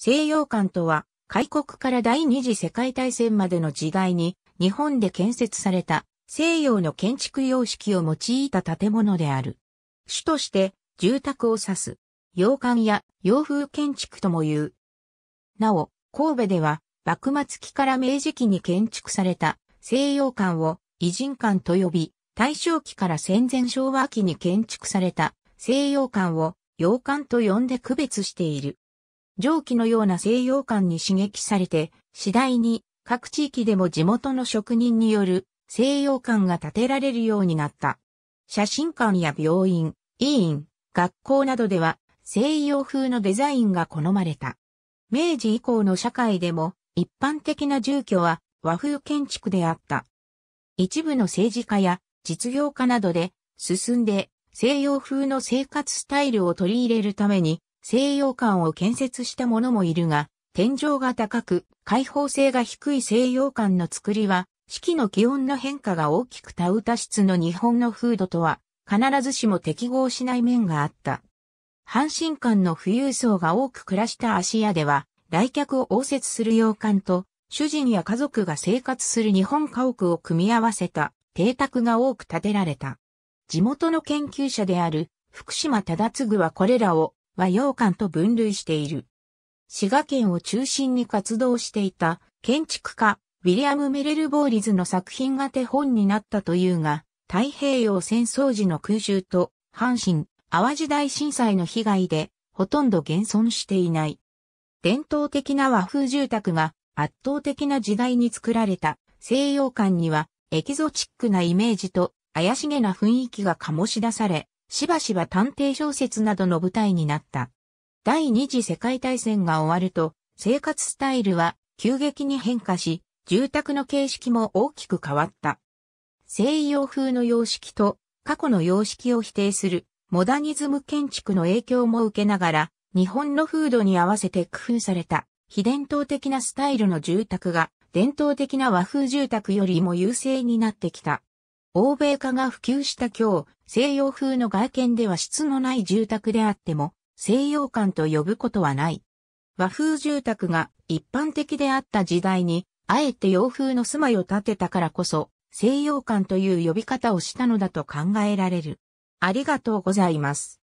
西洋館とは、開国から第二次世界大戦までの時代に、日本で建設された西洋の建築様式を用いた建物である。主として、住宅を指す、洋館や洋風建築とも言う。なお、神戸では、幕末期から明治期に建築された西洋館を異人館と呼び、大正期から戦前昭和期に建築された西洋館を洋館と呼んで区別している。蒸気のような西洋館に刺激されて、次第に各地域でも地元の職人による西洋館が建てられるようになった。写真館や病院、医院、学校などでは西洋風のデザインが好まれた。明治以降の社会でも一般的な住居は和風建築であった。一部の政治家や実業家などで進んで西洋風の生活スタイルを取り入れるために西洋館を建設したももいるが、天井が高く、開放性が低い西洋館の作りは、四季の気温の変化が大きくタウタ室の日本の風土とは、必ずしも適合しない面があった。阪神間の富裕層が多く暮らした芦屋では、来客を応接する洋館と、主人や家族が生活する日本家屋を組み合わせた邸宅が多く建てられた。地元の研究者である福島忠次はこれらを和洋館と分類している。滋賀県を中心に活動していた建築家、ウィリアム・メレル・ボーリズの作品が手本になったというが、太平洋戦争時の空襲と阪神・淡路大震災の被害でほとんど現存していない。伝統的な和風住宅が圧倒的な時代に作られた西洋館にはエキゾチックなイメージと怪しげな雰囲気が醸し出され、しばしば探偵小説などの舞台になった。第二次世界大戦が終わると、生活スタイルは急激に変化し、住宅の形式も大きく変わった。西洋風の様式と過去の様式を否定するモダニズム建築の影響も受けながら、日本の風土に合わせて工夫された非伝統的なスタイルの住宅が伝統的な和風住宅よりも優勢になってきた。欧米化が普及した今日、西洋風の外見では質のない住宅であっても、西洋館と呼ぶことはない。和風住宅が一般的であった時代に、あえて洋風の住まいを建てたからこそ、西洋館という呼び方をしたのだと考えられる。ありがとうございます。